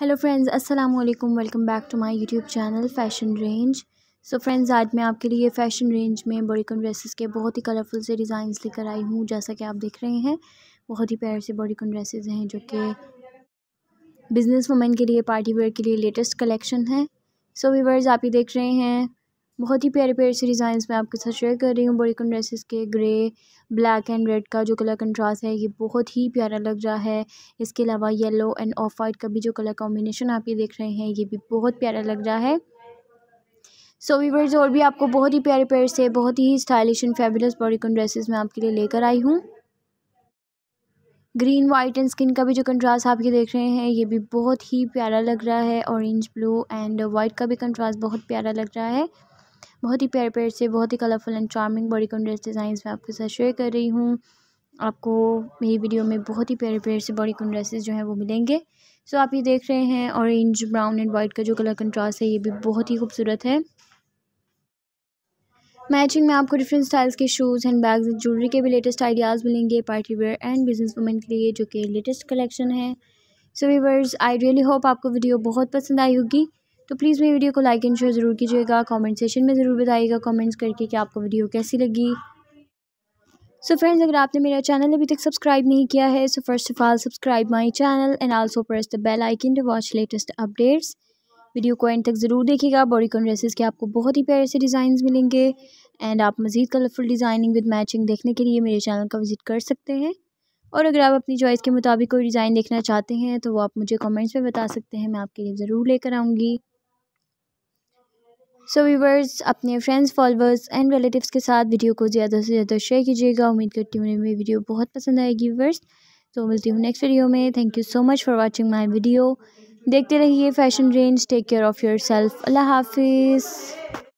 hello friends अस्सलाम वालेकुम welcome back to my YouTube channel fashion range so friends आज मैं आपके लिए फ़ैशन रेंज में बॉडीकॉन ड्रेसेस के बहुत ही कलरफुल से डिज़ाइंस लेकर आई हूँ जैसा कि आप देख रहे हैं बहुत ही प्यारे से बॉडीकॉन ड्रेसेस हैं जो कि बिज़नेस वुमेन के लिए पार्टी वेयर के लिए लेटेस्ट कलेक्शन है सो so, वीवर्स आप ही देख रहे हैं बहुत ही प्यारे प्यारे से डिज़ाइन मैं आपके साथ शेयर कर रही हूँ बॉडीकॉन ड्रेसेस के ग्रे ब्लैक एंड रेड का जो कलर कंट्रास्ट है ये बहुत ही प्यारा लग रहा है इसके अलावा येलो एंड ऑफ वाइट का भी जो कलर कॉम्बिनेशन आप ये देख रहे हैं ये भी बहुत प्यारा लग रहा है सो so, वीवर्स और भी आपको बहुत ही प्यारे प्यारे से बहुत ही stylish and fabulous bodycon dresses मैं आपके लिए लेकर आई हूँ ग्रीन वाइट एंड स्किन का भी जो कंट्रास्ट आप ये देख रहे हैं ये भी बहुत ही प्यारा लग रहा है ऑरेंज ब्लू एंड वाइट का भी कंट्रास्ट बहुत प्यारा लग रहा है बहुत ही प्यारे प्यारे से बहुत ही colourful and charming bodycon dress designs मैं आपके साथ शेयर कर रही हूँ आपको मेरी वीडियो में बहुत ही प्यारे प्यारे से बॉडी कॉन ड्रेसेज जो हैं वो मिलेंगे सो आप ये देख रहे हैं ऑरेंज ब्राउन एंड वाइट का जो कलर कंट्रास्ट है ये भी बहुत ही खूबसूरत है मैचिंग में आपको डिफरेंट स्टाइल्स के shoes handbag and jewellery के भी लेटेस्ट आइडियाज़ मिलेंगे party wear and business women के लिए जो कि लेटेस्ट कलेक्शन है so viewers I really hope आपको वीडियो बहुत पसंद आई होगी तो प्लीज़ मेरी वीडियो को लाइक एंड शेयर ज़रूर कीजिएगा कमेंट सेशन में ज़रूर बताइएगा कमेंट्स करके कि आपको वीडियो कैसी लगी सो so फ्रेंड्स अगर आपने मेरा चैनल अभी तक सब्सक्राइब नहीं किया है so first of all subscribe my channel and also press the bell icon to watch latest updates video को एंड तक ज़रूर देखिएगा बॉडीकॉन ड्रेसेस के आपको बहुत ही प्यारे से डिज़ाइन मिलेंगे एंड आप मज़ीद कलरफुल डिज़ाइनिंग विद मैचिंग देखने के लिए मेरे चैनल का विज़िट कर सकते हैं और अगर आप अपनी चॉइस के मुताबिक कोई डिज़ाइन देखना चाहते हैं तो वो आप मुझे कमेंट्स में बता सकते हैं मैं आपके लिए ज़रूर लेकर आऊँगी सो वीवर्स अपने फ्रेंड्स फॉलोअर्स एंड रिलेटिव्स के साथ वीडियो को ज़्यादा से ज़्यादा शेयर कीजिएगा उम्मीद करती हूँ मेरी वीडियो बहुत पसंद आएगी वीवर्स तो मिलती हूँ नेक्स्ट वीडियो में thank you so much for watching my video देखते रहिए fashion range take care of yourself अल्लाह हाफिज़